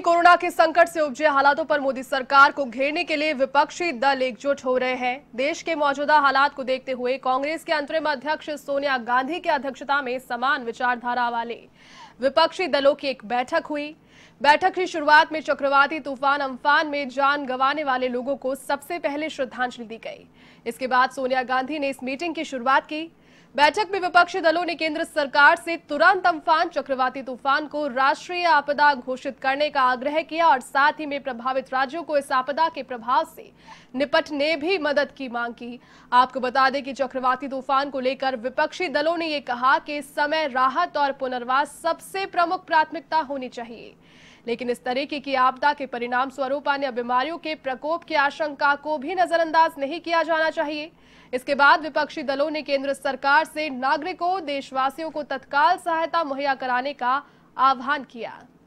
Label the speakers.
Speaker 1: corona के संकट से उपजे हालातों पर मोदी सरकार को घेरने के लिए विपक्षी दल एकजुट हो रहे हैं देश के मौजूदा हालात को देखते हुए कांग्रेस के अंतरिम अध्यक्ष सोनिया गांधी की अध्यक्षता में समान विचारधारा वाले विपक्षी दलों की एक बैठक हुई बैठक की शुरुआत में चक्रवाती तूफान अम्फान में जान गंवाने वाले लोगों को सबसे पहले श्रद्धांजलि दी गई इसके बाद सोनिया गांधी ने इस मीटिंग की शुरुआत की बैठक में विपक्षी दलों ने केंद्र सरकार से तुरंत अम्फान चक्रवाती तूफान को राष्ट्रीय आपदा घोषित करने का आग्रह किया और साथ ही में प्रभावित राज्यों को इस आपदा के प्रभाव से निपटने भी मदद की मांग की आपको बता दें कि चक्रवाती तूफान को लेकर विपक्षी दलों ने ये कहा कि इस समय राहत और पुनर्वास सबसे प्रमुख प्राथमिकता होनी चाहिए लेकिन इस तरीके की आपदा के परिणाम स्वरूप अन्य बीमारियों के प्रकोप की आशंका को भी नजरअंदाज नहीं किया जाना चाहिए इसके बाद विपक्षी दलों ने केंद्र सरकार सरकार से नागरिकों देशवासियों को तत्काल सहायता मुहैया कराने का आह्वान किया